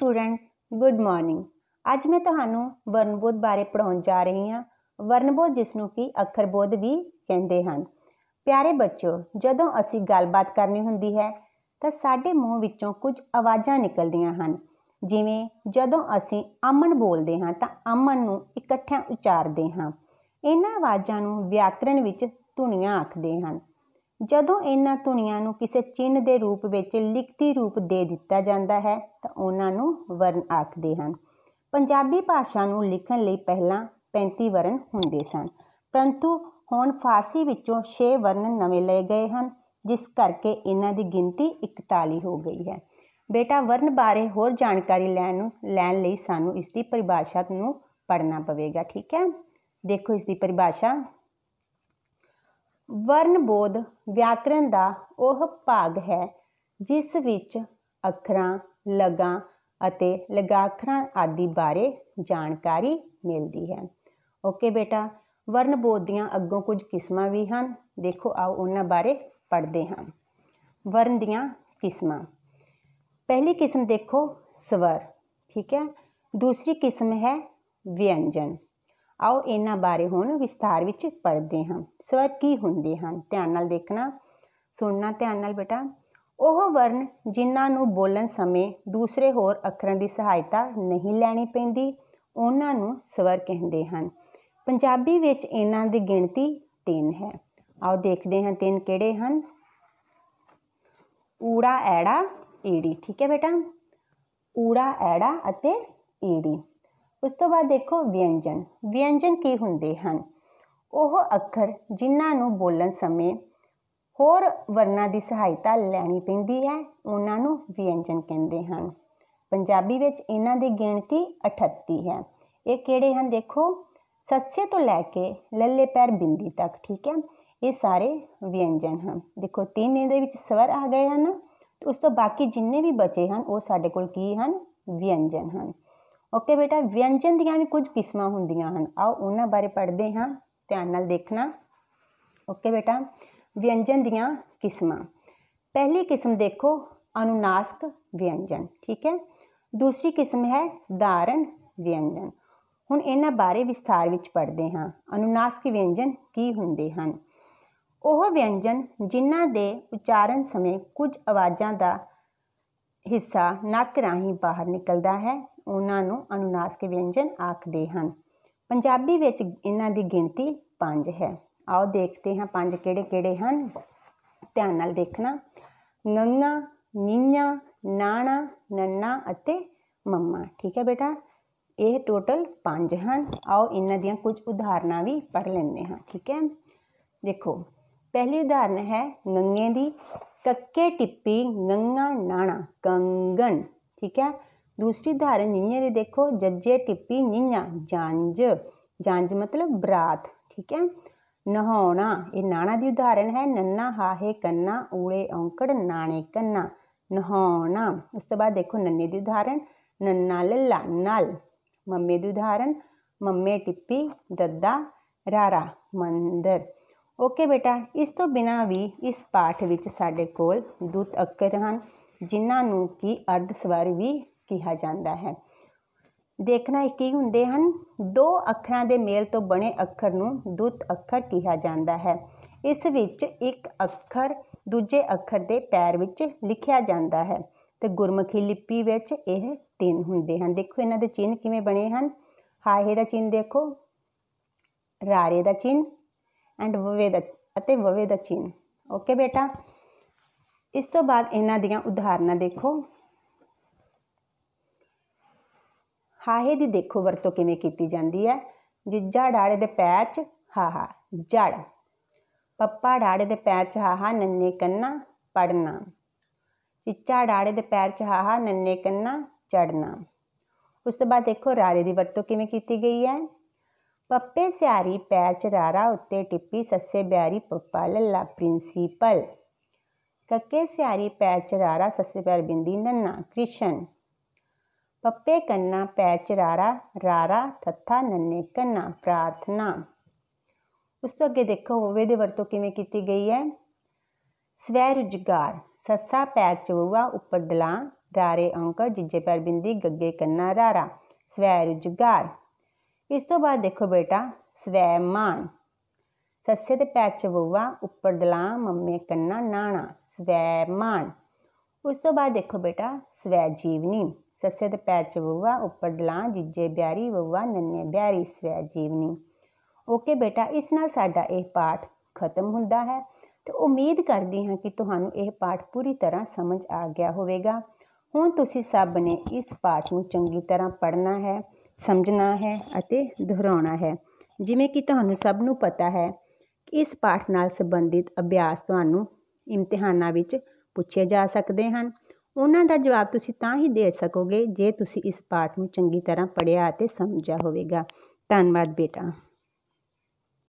students good morning ਅੱਜ ਮੈਂ ਤੁਹਾਨੂੰ ਵਰਣਬੋਧ ਬਾਰੇ ਪੜਾਉਣ ਜਾ ਰਹੀ ਹਾਂ ਵਰਣਬੋਧ ਜਿਸ ਨੂੰ ਕਿ ਅੱਖਰਬੋਧ ਵੀ ਕਹਿੰਦੇ ਹਨ ਪਿਆਰੇ ਬੱਚਿਓ ਜਦੋਂ ਅਸੀਂ ਗੱਲਬਾਤ ਕਰਨੀ ਹੁੰਦੀ ਹੈ ਤਾਂ ਸਾਡੇ ਮੂੰਹ ਵਿੱਚੋਂ ਕੁਝ ਆਵਾਜ਼ਾਂ ਨਿਕਲਦੀਆਂ ਹਨ ਜਿਵੇਂ ਜਦੋਂ ਅਸੀਂ ਅਮਨ ਬੋਲਦੇ ਹਾਂ ਤਾਂ ਅਮਨ ਨੂੰ ਇਕੱਠਿਆਂ ਉਚਾਰਦੇ ਹਾਂ ਇਹਨਾਂ ਆਵਾਜ਼ਾਂ ਨੂੰ ਵਿਆਕਰਣ ਵਿੱਚ ਧੁਨੀਆਂ ਆਖਦੇ ਹਨ ਜਦੋਂ ਇਹਨਾਂ ਧੁਨੀਆਂ ਨੂੰ ਕਿਸੇ ਚਿੰਨ੍ਹ ਦੇ ਰੂਪ ਵਿੱਚ ਲਿਖਤੀ ਰੂਪ ਦੇ ਦਿੱਤਾ ਜਾਂਦਾ ਹੈ ਤਾਂ ਉਹਨਾਂ ਨੂੰ ਵਰਨ ਆਖਦੇ ਹਨ ਪੰਜਾਬੀ ਭਾਸ਼ਾ ਨੂੰ ਲਿਖਣ ਲਈ ਪਹਿਲਾਂ 35 ਵਰਨ ਹੁੰਦੇ ਸਨ ਪਰੰਤੂ ਹੁਣ ਫਾਰਸੀ ਵਿੱਚੋਂ 6 ਵਰਨ ਨਵੇਂ ਲਏ ਗਏ ਹਨ ਜਿਸ ਕਰਕੇ ਇਹਨਾਂ ਦੀ ਗਿਣਤੀ 41 ਹੋ ਗਈ ਹੈ ਬੇਟਾ ਵਰਨ ਬਾਰੇ ਹੋਰ ਜਾਣਕਾਰੀ ਲੈਣ ਨੂੰ ਲੈਣ ਲਈ ਸਾਨੂੰ ਇਸ ਦੀ ਪਰਿਭਾਸ਼ਾ ਨੂੰ ਪੜ੍ਹਨਾ ਪਵੇਗਾ ਠੀਕ ਹੈ ਦੇਖੋ ਇਸ ਦੀ ਪਰਿਭਾਸ਼ਾ ਵਰਣਬੋਧ ਵਿਆਕਰਣ ਦਾ ਉਹ ਭਾਗ ਹੈ ਜਿਸ ਵਿੱਚ ਅੱਖਰਾਂ ਲਗਾਂ ਅਤੇ ਲਗਾਖਰਾਂ ਆਦਿ ਬਾਰੇ ਜਾਣਕਾਰੀ ਮਿਲਦੀ ਹੈ ਓਕੇ ਬੇਟਾ ਵਰਣਬੋਧ ਦੀਆਂ ਅੱਗੋਂ ਕੁਝ ਕਿਸਮਾਂ ਵੀ ਹਨ ਦੇਖੋ ਆਓ ਉਹਨਾਂ ਬਾਰੇ ਪੜ੍ਹਦੇ ਹਾਂ ਵਰਨ ਦੀਆਂ ਕਿਸਮਾਂ ਪਹਿਲੀ ਕਿਸਮ ਦੇਖੋ ਸਵਰ ਠੀਕ ਹੈ ਦੂਸਰੀ ਕਿਸਮ ਹੈ ਵਿਅੰਜਨ ਆਓ ਇਹਨਾਂ ਬਾਰੇ ਹੁਣ ਵਿਸਥਾਰ ਵਿੱਚ ਪੜ੍ਹਦੇ ਹਾਂ ਸਵਰ ਕੀ ਹੁੰਦੇ ਹਨ ਧਿਆਨ ਨਾਲ ਦੇਖਣਾ ਸੁਣਨਾ ਧਿਆਨ ਨਾਲ ਬੇਟਾ ਉਹ ਵਰਨ ਜਿਨ੍ਹਾਂ ਨੂੰ ਬੋਲਣ ਸਮੇਂ ਦੂਸਰੇ ਹੋਰ ਅੱਖਰਾਂ ਦੀ ਸਹਾਇਤਾ ਨਹੀਂ ਲੈਣੀ ਪੈਂਦੀ ਉਹਨਾਂ ਨੂੰ ਸਵਰ ਕਹਿੰਦੇ ਹਨ ਪੰਜਾਬੀ ਵਿੱਚ ਇਹਨਾਂ ਦੀ ਗਿਣਤੀ 3 ਹੈ ਆਓ ਦੇਖਦੇ ਹਾਂ ਤਿੰਨ ਕਿਹੜੇ ਹਨ ਊੜਾ ਐੜਾ ਈੜੀ ਠੀਕ ਹੈ ਬੇਟਾ ਊੜਾ ਐੜਾ ਅਤੇ ਈੜੀ ਉਸ ਤੋਂ ਬਾਅਦ ਦੇਖੋ ਵਿਅੰਜਨ ਵਿਅੰਜਨ ਕੀ ਹੁੰਦੇ ਹਨ ਉਹ ਅੱਖਰ ਜਿਨ੍ਹਾਂ ਨੂੰ ਬੋਲਣ ਸਮੇਂ ਹੋਰ ਵਰਣਾਂ ਦੀ ਸਹਾਇਤਾ ਲੈਣੀ ਪੈਂਦੀ ਹੈ ਉਹਨਾਂ ਨੂੰ ਵਿਅੰਜਨ ਕਹਿੰਦੇ ਹਨ ਪੰਜਾਬੀ ਵਿੱਚ ਇਹਨਾਂ ਦੀ ਗਿਣਤੀ 38 ਹੈ ਇਹ ਕਿਹੜੇ ਹਨ ਦੇਖੋ ਸੱਸੇ ਤੋਂ ਲੈ ਕੇ ਲੱਲੇ ਪੈਰ ਬਿੰਦੀ ਤੱਕ ਠੀਕ ਹੈ ਇਹ ਸਾਰੇ ਵਿਅੰਜਨ ਹਨ ਦੇਖੋ ਤਿੰਨ ਇਹਦੇ ਵਿੱਚ ਸਵਰ ਆ ਗਏ ਹਨ ਉਸ ਤੋਂ ਬਾਕੀ ਜਿੰਨੇ ਵੀ ਬਚੇ ਹਨ ਉਹ ਸਾਡੇ ਕੋਲ ਕੀ ਹਨ ਵਿਅੰਜਨ ਹਨ ਓਕੇ ਬੇਟਾ ਵਿਅੰਜਨ ਦੀਆਂ ਵੀ ਕੁਝ ਕਿਸਮਾਂ ਹੁੰਦੀਆਂ ਹਨ ਆਓ ਉਹਨਾਂ ਬਾਰੇ ਪੜ੍ਹਦੇ ਹਾਂ ਧਿਆਨ ਨਾਲ ਦੇਖਣਾ ਓਕੇ ਬੇਟਾ ਵਿਅੰਜਨ ਦੀਆਂ ਕਿਸਮਾਂ ਪਹਿਲੀ ਕਿਸਮ ਦੇਖੋ ਅਨੁਨਾਸਕ ਵਿਅੰਜਨ ਠੀਕ ਹੈ ਦੂਸਰੀ ਕਿਸਮ ਹੈ ਸਧਾਰਨ ਵਿਅੰਜਨ ਹੁਣ ਇਹਨਾਂ ਬਾਰੇ ਵਿਸਥਾਰ ਵਿੱਚ ਪੜ੍ਹਦੇ ਹਾਂ ਅਨੁਨਾਸਕ ਵਿਅੰਜਨ ਕੀ ਹੁੰਦੇ ਹਨ ਉਹ ਵਿਅੰਜਨ ਜਿਨ੍ਹਾਂ ਦੇ ਉਚਾਰਨ ਸਮੇਂ ਕੁਝ ਆਵਾਜ਼ਾਂ ਦਾ ਹਿੱਸਾ ਨੱਕ ਰਾਹੀਂ ਬਾਹਰ ਨਿਕਲਦਾ ਹੈ ਉਹਨਾਂ ਨੂੰ ਅਨੁਨਾਸਿਕ ਵਿਅੰਜਨ ਆਖਦੇ ਹਨ ਪੰਜਾਬੀ ਵਿੱਚ ਇਹਨਾਂ ਦੀ ਗਿਣਤੀ 5 ਹੈ ਆਓ ਦੇਖਦੇ ਹਾਂ ਪੰਜ ਕਿਹੜੇ-ਕਿਹੜੇ ਹਨ ਧਿਆਨ ਨਾਲ ਦੇਖਣਾ ਨੰਨਾ ਨਿੰਨਾ ਨਾਣਾ ਨੰਨਾ ਅਤੇ ਮੰਮਾ ਠੀਕ ਹੈ ਬੇਟਾ ਇਹ ਟੋਟਲ 5 ਹਨ ਆਓ ਇਹਨਾਂ ਦੀਆਂ ਕੁਝ ਉਦਾਹਰਨਾਂ ਵੀ ਪੜ੍ਹ ਲੈਂਦੇ ਹਾਂ ਠੀਕ ਹੈ ਦੇਖੋ ਪਹਿਲੀ ਉਦਾਹਰਨ ਹੈ ਨੰਗੇ ਦੀ ਕੱਕੇ ਟਿੱਪੀ ਨੰਗਾ ਨਾਣਾ ਕੰਗਣ ਠੀਕ ਹੈ दूसरी उदाहरण जिंजा दी देखो जज्जे टिप्पी जिंजा जंज जंज मतलब बरात ठीक है नहाना ये नाना की उदाहरण है नन्ना हाहे कन्ना ऊड़े औंकड़ नाने कन्ना नहाना उस तो बाद देखो नन्ने की उदाहरण नन्ना लल्ला नल मम्मे की उदाहरण मम्मे टिप्पी दद्दा ਰਾਰਾ ਮੰਦਰ ओके बेटा इस ਤੋਂ तो बिना भी इस पाठ ਵਿੱਚ ਸਾਡੇ ਕੋਲ ਦੁੱਤ ਅੱਖਰ ਹਨ ਜਿਨ੍ਹਾਂ ਨੂੰ ਕੀ ਅਰਧ ਸਵਰ ਕਿਹਾ ਜਾਂਦਾ ਹੈ ਦੇਖਣਾ ਕੀ ਹੁੰਦੇ ਹਨ ਦੋ ਅੱਖਰਾਂ ਦੇ ਮੇਲ ਤੋਂ ਬਣੇ ਅੱਖਰ ਨੂੰ ਦੁੱਤ ਅੱਖਰ ਕਿਹਾ ਜਾਂਦਾ ਹੈ ਇਸ ਵਿੱਚ ਇੱਕ ਅੱਖਰ ਦੂਜੇ ਅੱਖਰ ਦੇ ਪੈਰ ਵਿੱਚ ਲਿਖਿਆ ਜਾਂਦਾ ਹੈ ਤੇ ਗੁਰਮੁਖੀ ਲਿਪੀ ਵਿੱਚ ਇਹ ਤਿੰਨ ਹੁੰਦੇ ਹਨ ਦੇਖੋ ਇਹਨਾਂ ਦੇ ਚਿੰਨ੍ਹ ਕਿਵੇਂ ਬਣੇ ਹਨ ਹਾਹੇ ਦਾ ਚਿੰਨ੍ਹ ਦੇਖੋ ਰਾਰੇ ਦਾ ਚਿੰਨ੍ਹ ਐਂਡ ਵਵੇ ਦਾ ਅਤੇ ਵਵੇ ਦਾ ਚਿੰਨ੍ਹ ਓਕੇ ਬੇਟਾ ਇਸ ਤੋਂ ਬਾਅਦ ਇਹਨਾਂ ਦੀਆਂ ਉਦਾਹਰਨਾਂ ਦੇਖੋ ਹਾਹੇ ਦੀ ਦੇਖੋ ਵਰਤੋਂ ਕਿਵੇਂ ਕੀਤੀ ਜਾਂਦੀ ਹੈ ਜਿੱਜਾ ਡਾੜੇ ਦੇ ਪੈਰ 'ਚ ਹਾਹਾ ਜੜ ਪੱਪਾ ਡਾੜੇ ਦੇ ਪੈਰ 'ਚ ਹਾਹਾ ਨੰਨੇ ਕੰਨਾ ਪੜਨਾ ਚਿੱਚਾ ਡਾੜੇ ਦੇ ਪੈਰ 'ਚ ਹਾਹਾ ਨੰਨੇ ਕੰਨਾ ਚੜਨਾ ਉਸ ਤੋਂ ਬਾਅਦ ਦੇਖੋ ਰਾਰੇ ਦੀ ਵਰਤੋਂ ਕਿਵੇਂ ਕੀਤੀ ਗਈ ਹੈ ਪੱਪੇ ਸਿਆਰੀ ਪੈਰ 'ਚ ਰਾਰਾ ਉੱਤੇ ਟਿੱਪੀ ਸੱਸੇ ਬਿਆਰੀ ਪੱਪਾ ਲੱਲਾ ਪ੍ਰਿੰਸੀਪਲ ਕੱਕੇ ਸਿਆਰੀ ਪੈਰ 'ਚ ਰਾਰਾ ਸੱਸੇ ਪਿਆਰ ਬਿੰਦੀ ਨੰਨਾ ਕ੍ਰਿਸ਼ਨ पप्पे कन्ना पैर चरारा ਰਾਰਾ ਥੱਥਾ ਨੰਨੇ ਕੰਨਾ ਪ੍ਰਾਰਥਨਾ ਉਸ ਤੋਂ ਅੱਗੇ ਦੇਖੋ ਹੋਵੇ ਦੀ ਵਰਤੋਂ ਕਿਵੇਂ ਕੀਤੀ ਗਈ ਹੈ ਸਵੈ ਰੁਜਗਾਰ ਸੱਸਾ ਪੈਰ ਚਵੂਆ ਉੱਪਰ ਦਲਾਂ ਰਾਰੇ ਅੰਕ ਜਿੱਜੇ ਪੈਰ ਬਿੰਦੀ ਗੱਗੇ ਕੰਨਾ ਰਾਰਾ ਸਵੈ ਰੁਜਗਾਰ ਇਸ ਤੋਂ ਬਾਅਦ ਦੇਖੋ ਬੇਟਾ ਸਵੈ ਮਾਨ ਸੱਸੇ ਦੇ ਪੈਰ ਚਵੂਆ ਉੱਪਰ ਦਲਾਂ ਮੰਮੇ ਕੰਨਾ ਨਾਣਾ ਸਵੈ ਮਾਨ ਉਸ ਤੋਂ ਬਾਅਦ ਦੇਖੋ ਬੇਟਾ ਸਵੈ ਜੀਵਨੀ ससे ते ਪੈਚ च ਉੱਪਰ ऊपर ਦਲਾਂ ਬਿਆਰੀ ਬਊਆ ਨੰਨੇ ਬਿਆਰੀ ਸਵੈ ਜੀਵਨੀ ਓਕੇ ਬੇਟਾ ਇਸ ਨਾਲ ਸਾਡਾ ਇਹ ਪਾਠ ਖਤਮ ਹੁੰਦਾ ਹੈ ਤੇ ਉਮੀਦ ਕਰਦੀ ਹਾਂ ਕਿ ਤੁਹਾਨੂੰ ਇਹ ਪਾਠ ਪੂਰੀ ਤਰ੍ਹਾਂ ਸਮਝ ਆ ਗਿਆ ਹੋਵੇਗਾ ਹੁਣ ਤੁਸੀਂ ਸਭ ਨੇ ਇਸ ਪਾਠ ਨੂੰ ਚੰਗੀ ਤਰ੍ਹਾਂ ਪੜ੍ਹਨਾ ਹੈ ਸਮਝਣਾ ਹੈ ਅਤੇ ਦੁਹਰਾਉਣਾ ਹੈ ਜਿਵੇਂ ਕਿ ਤੁਹਾਨੂੰ ਸਭ ਨੂੰ ਪਤਾ ਹੈ ਕਿ ਇਸ ਪਾਠ ਨਾਲ ਸੰਬੰਧਿਤ ਅਭਿਆਸ ਤੁਹਾਨੂੰ ਇਮਤਿਹਾਨਾਂ ਵਿੱਚ ਪੁੱਛੇ ਜਾ ਸਕਦੇ ਹਨ ਉਹਨਾਂ ਦਾ ਜਵਾਬ ਤੁਸੀਂ ਤਾਂ ਹੀ ਦੇ ਸਕੋਗੇ ਜੇ ਤੁਸੀਂ ਇਸ ਪਾਠ ਨੂੰ ਚੰਗੀ ਤਰ੍ਹਾਂ ਪੜ੍ਹਿਆ ਅਤੇ ਸਮਝਿਆ ਹੋਵੇਗਾ ਧੰਨਵਾਦ ਬੇਟਾ